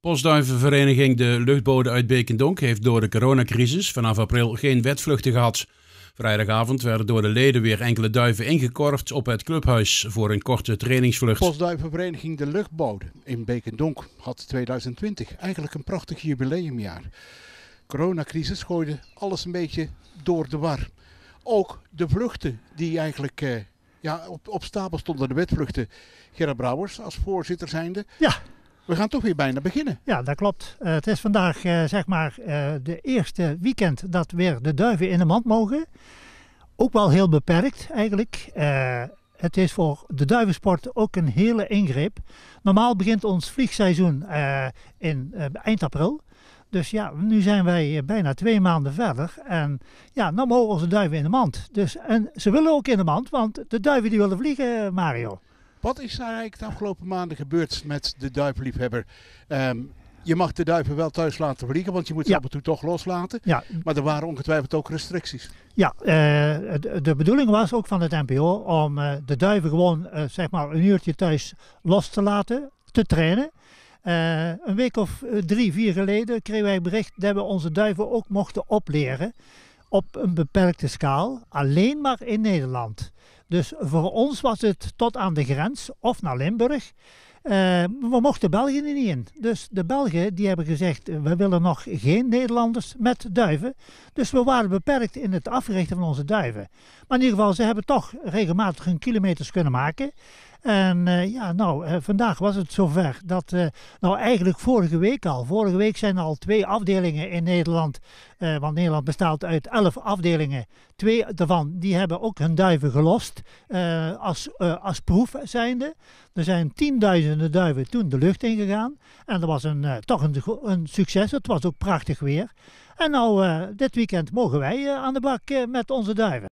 Postduivenvereniging De Luchtboden uit Bekendonk heeft door de coronacrisis vanaf april geen wetvluchten gehad. Vrijdagavond werden door de leden weer enkele duiven ingekorfd op het clubhuis voor een korte trainingsvlucht. Postduivenvereniging De Luchtboden in Bekendonk had 2020 eigenlijk een prachtig jubileumjaar. Coronacrisis gooide alles een beetje door de war. Ook de vluchten die eigenlijk eh, ja, op, stapel stonden, de wetvluchten. Gerard Brouwers als voorzitter zijnde. Ja we gaan toch weer bijna beginnen. Ja, dat klopt. Eh, het is vandaag eh, zeg maar eh, de eerste weekend dat weer de duiven in de mand mogen. Ook wel heel beperkt eigenlijk. het is voor de duivensport ook een hele ingreep. Normaal begint ons vliegseizoen in eind april. Dus ja, nu zijn wij bijna twee maanden verder. En ja, nou mogen onze duiven in de mand. Dus, en ze willen ook in de mand, want de duiven die willen vliegen, Mario. Wat is daar eigenlijk de afgelopen maanden gebeurd met de duiveliefhebber? Ehm, je mag de duiven wel thuis laten vliegen, want je moet ze ja. af en toe toch loslaten. Ja. Maar er waren ongetwijfeld ook restricties. Ja, eh, de, bedoeling was ook van het NPO om eh, de duiven gewoon eh, zeg maar een uurtje thuis los te laten, te trainen. een week of drie, vier geleden kregen wij bericht dat we onze duiven ook mochten opleren op een beperkte schaal, alleen maar in Nederland. Dus voor ons was het tot aan de grens of naar Limburg. Eh, we mochten België niet in. Dus de Belgen die hebben gezegd, we willen nog geen Nederlanders met duiven. Dus we waren beperkt in het africhten van onze duiven. Maar in ieder geval, ze hebben toch regelmatig hun kilometers kunnen maken. En eh, ja, nou, eh, vandaag was het zover dat, nou eigenlijk vorige week al, vorige week zijn er al twee afdelingen in Nederland, want Nederland bestaat uit elf afdelingen. Twee daarvan, die hebben ook hun duiven gelost, als, als proef zijnde. Er zijn 10.000 de duiven toen de lucht ingegaan. En dat was een, eh, toch een, een, succes. Het was ook prachtig weer. En nou, eh, dit weekend mogen wij eh, aan de bak met onze duiven.